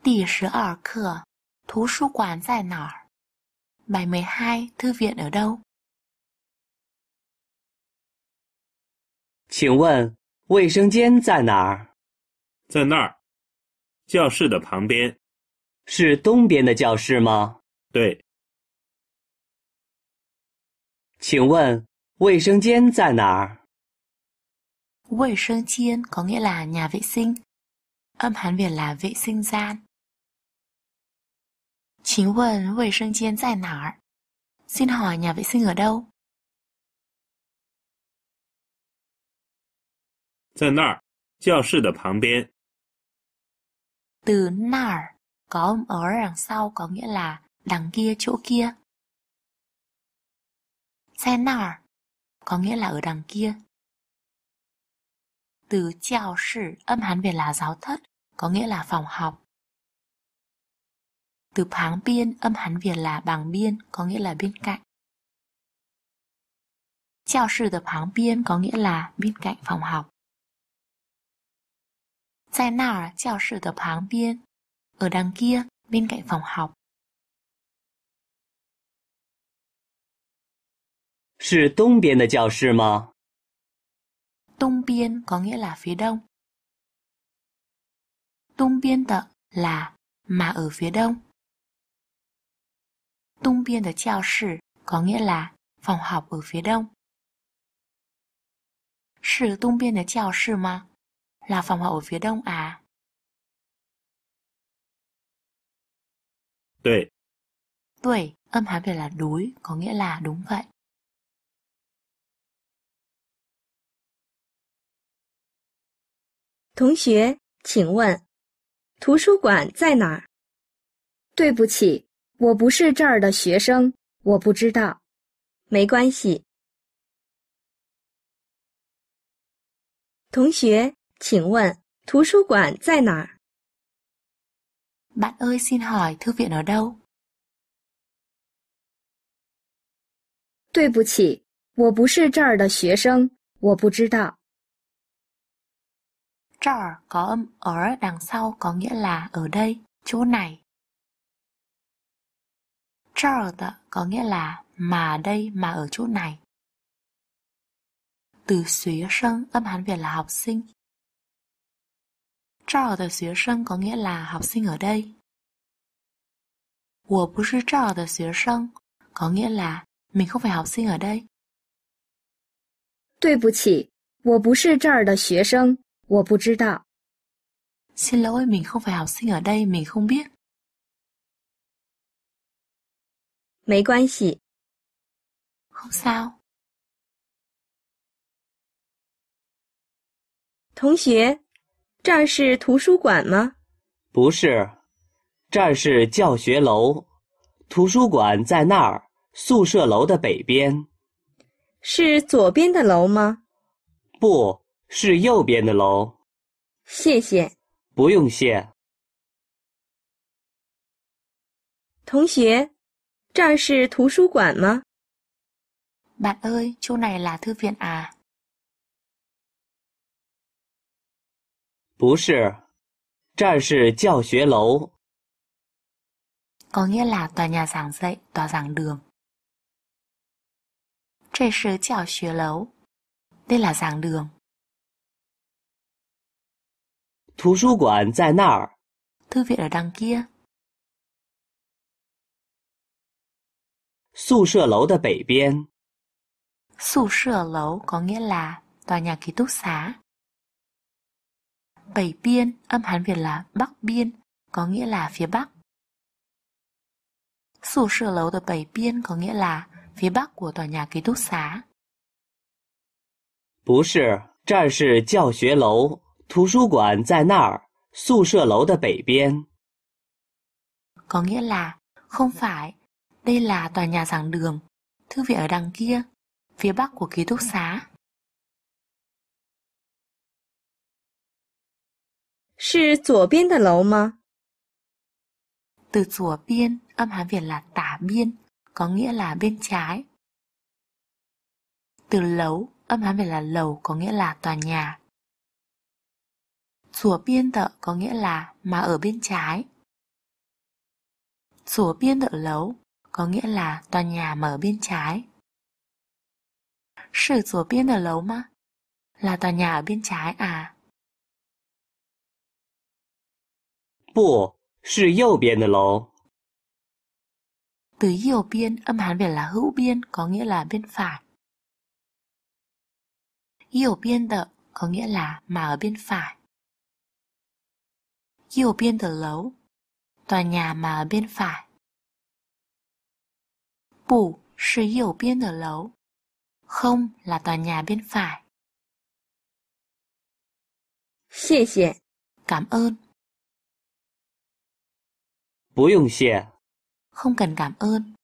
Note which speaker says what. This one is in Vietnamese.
Speaker 1: 第十二课，图书馆在哪儿？bài mười hai thư viện ở đâu？
Speaker 2: 请问卫生间在哪儿？在那儿，教室的旁边。是东边的教室吗？对。请问卫生间在哪儿
Speaker 1: ？vệ sinh gian có nghĩa là nhà vệ sinh. âm hán việt là vệ sinh gian. 请问卫生间在哪儿？Xin hỏi nhà vệ sinh ở đâu?
Speaker 2: 在那儿，教室的旁边。
Speaker 1: Từ na có âm ở đằng sau có nghĩa là đằng kia chỗ kia. Xe na có nghĩa là ở đằng kia. Từ giáo sư âm hán về là giáo thất, có nghĩa là phòng học. Từ Páng Biên, âm Hán Việt là bằng Biên, có nghĩa là bên cạnh. Chào sư tập Páng Biên có nghĩa là bên cạnh phòng học. Tại nào chào sư tập Páng Biên? Ở đằng kia, bên cạnh phòng học.
Speaker 2: 是东边的教室吗？
Speaker 1: 东边 có nghĩa là phía đông. Tung biên tợ là mà ở phía đông. Tung biên the chào sử có nghĩa là phòng học ở phía đông. Sử tung biên the chào sử mà, là phòng học ở phía đông à? 对。对, âm hán Việt là đối, có nghĩa là đúng vậy. Đồng học, 请问图书馆在哪儿？对不起，我不是这儿的学生，我不知道。没关系。同学，请问图书馆在哪儿？Bạn ơi, xin hỏi thư viện ở đâu? 对不起，我不是这儿的学生，我不知道。这儿 có âm ở đằng sau có nghĩa là ở đây, chỗ này. Charlotte có nghĩa là mà đây mà ở chỗ này. Từ xuế sinh âm Hán Việt là học sinh. Charlotte xuế sân có nghĩa là học sinh ở đây. 我不是 có nghĩa là mình không phải học sinh ở đây. 对不起，我不是这儿的学生，我不知道。Xin lỗi, mình không phải học sinh ở đây, mình không biết. 没关系。Không sao。同学，这儿是图书馆吗？
Speaker 2: 不是，这儿是教学楼。图书馆在那儿，宿舍楼的北边。是左边的楼吗？不是右边的楼。谢谢。不用谢。
Speaker 1: 同学。这儿是图书馆吗？Bạn ơi, chỗ này là thư viện à?
Speaker 2: 不是，这儿是教学楼。
Speaker 1: Có nghĩa là tòa nhà giảng dạy, tòa giảng đường. 这是教学楼. Đây là giảng đường.
Speaker 2: 图书馆在那儿。
Speaker 1: Thư viện ở đằng kia. có nghĩa là tòa nhà ký túc xá. Bảy biên, âm Hán Việt là Bắc biên, có nghĩa là phía Bắc. Sủ sửa lấu từ bảy biên có nghĩa là phía Bắc của tòa nhà ký túc xá. có nghĩa là không phải, đây là tòa nhà giảng đường, thư viện ở đằng kia, phía bắc của ký túc xá. 是左边的楼吗？từ chùa biên âm hán việt là tả biên có nghĩa là bên trái từ lấu âm hán việt là lầu có nghĩa là tòa nhà chùa biên tợ có nghĩa là mà ở bên trái chùa biên tợ lấu có nghĩa là tòa nhà mở bên trái. Biên mà Là tòa nhà ở bên trái à? âm Hán Việt là hữu biên có nghĩa là bên phải. Yêu biên tợ có nghĩa là mà ở bên phải. Yêu biên tờ lấu, tòa nhà mà ở bên phải. Bù 不是右边的楼，không là tòa nhà bên phải. 谢谢 cảm ơn.
Speaker 2: 不用谢
Speaker 1: không cần cảm ơn.